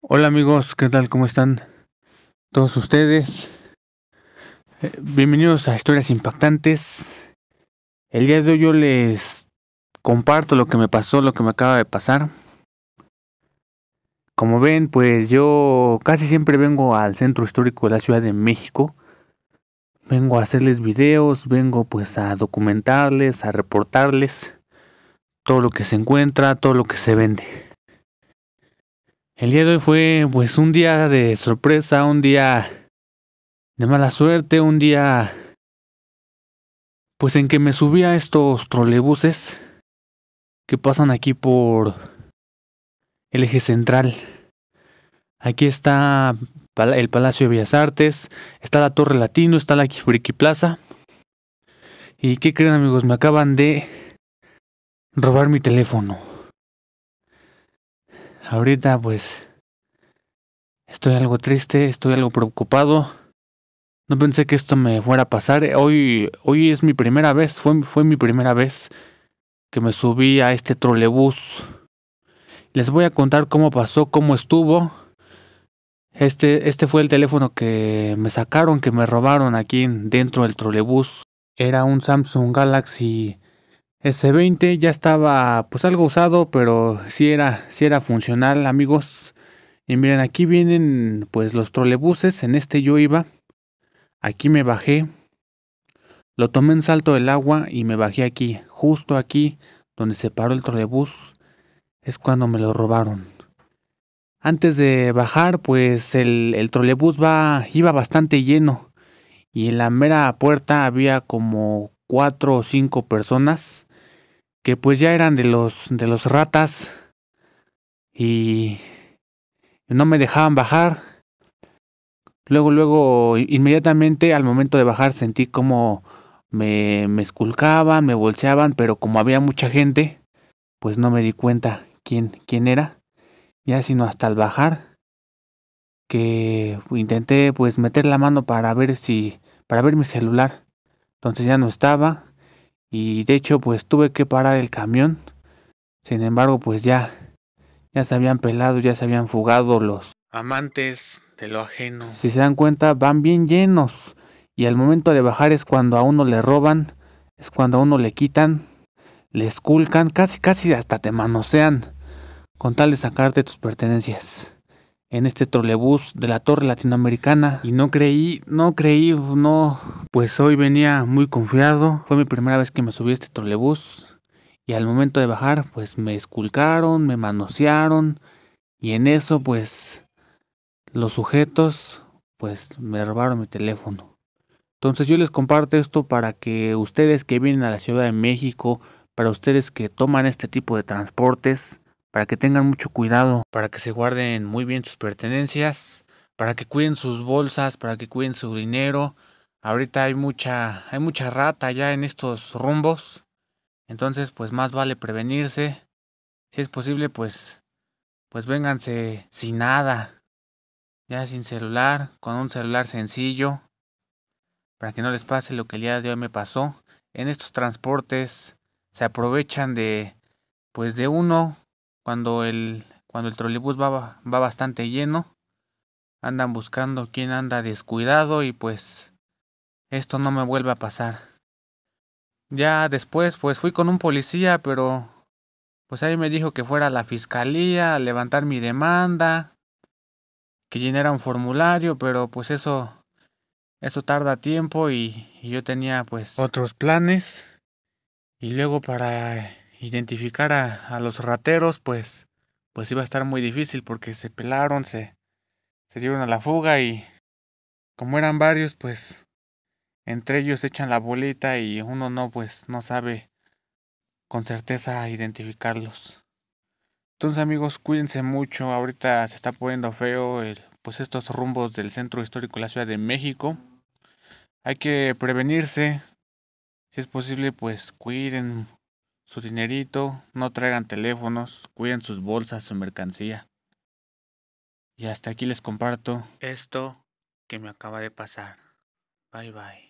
Hola amigos, ¿qué tal? ¿Cómo están todos ustedes? Eh, bienvenidos a Historias Impactantes. El día de hoy yo les comparto lo que me pasó, lo que me acaba de pasar. Como ven, pues yo casi siempre vengo al centro histórico de la Ciudad de México. Vengo a hacerles videos, vengo pues a documentarles, a reportarles todo lo que se encuentra, todo lo que se vende. El día de hoy fue pues un día de sorpresa, un día de mala suerte, un día pues en que me subí a estos trolebuses que pasan aquí por el eje central. Aquí está el Palacio de Bellas Artes, está la Torre Latino, está la Friki Plaza. ¿Y qué creen amigos? Me acaban de robar mi teléfono. Ahorita pues estoy algo triste, estoy algo preocupado. No pensé que esto me fuera a pasar. Hoy, hoy es mi primera vez, fue, fue mi primera vez que me subí a este trolebús. Les voy a contar cómo pasó, cómo estuvo. Este, este fue el teléfono que me sacaron, que me robaron aquí dentro del trolebús. Era un Samsung Galaxy ese 20 ya estaba pues algo usado, pero sí era, sí era funcional, amigos. Y miren, aquí vienen pues los trolebuses, en este yo iba. Aquí me bajé. Lo tomé en salto del agua y me bajé aquí, justo aquí donde se paró el trolebús. Es cuando me lo robaron. Antes de bajar, pues el, el trolebús va, iba bastante lleno. Y en la mera puerta había como cuatro o cinco personas que pues ya eran de los de los ratas y no me dejaban bajar. Luego, luego, inmediatamente al momento de bajar sentí como me, me esculcaban, me bolseaban, pero como había mucha gente, pues no me di cuenta quién, quién era. Ya sino hasta al bajar, que intenté pues meter la mano para ver si, para ver mi celular. Entonces ya no estaba y de hecho pues tuve que parar el camión. Sin embargo pues ya, ya se habían pelado, ya se habían fugado los amantes de lo ajeno. Si se dan cuenta van bien llenos y al momento de bajar es cuando a uno le roban, es cuando a uno le quitan, le esculcan, casi casi hasta te manosean con tal de sacarte tus pertenencias en este trolebús de la Torre Latinoamericana y no creí, no creí, no, pues hoy venía muy confiado, fue mi primera vez que me subí a este trolebús y al momento de bajar pues me esculcaron, me manosearon y en eso pues los sujetos pues me robaron mi teléfono. Entonces yo les comparto esto para que ustedes que vienen a la Ciudad de México, para ustedes que toman este tipo de transportes, para que tengan mucho cuidado, para que se guarden muy bien sus pertenencias, para que cuiden sus bolsas, para que cuiden su dinero. Ahorita hay mucha, hay mucha rata ya en estos rumbos. Entonces, pues más vale prevenirse. Si es posible, pues, pues vénganse sin nada. Ya sin celular, con un celular sencillo. Para que no les pase lo que el día de hoy me pasó. En estos transportes se aprovechan de, pues de uno cuando el, cuando el trolebús va, va bastante lleno. Andan buscando quién anda descuidado y pues esto no me vuelve a pasar. Ya después pues fui con un policía, pero pues ahí me dijo que fuera a la fiscalía a levantar mi demanda, que llenara un formulario, pero pues eso eso tarda tiempo y, y, yo tenía pues otros planes y luego para identificar a, los rateros, pues, pues iba a estar muy difícil porque se pelaron, se, se dieron a la fuga y como eran varios, pues entre ellos echan la bolita y uno no, pues no sabe con certeza identificarlos. Entonces amigos, cuídense mucho, ahorita se está poniendo feo el, pues estos rumbos del centro histórico de la Ciudad de México. Hay que prevenirse, si es posible, pues cuiden su dinerito, no traigan teléfonos, cuiden sus bolsas, su mercancía. Y hasta aquí les comparto esto que me acaba de pasar. Bye bye.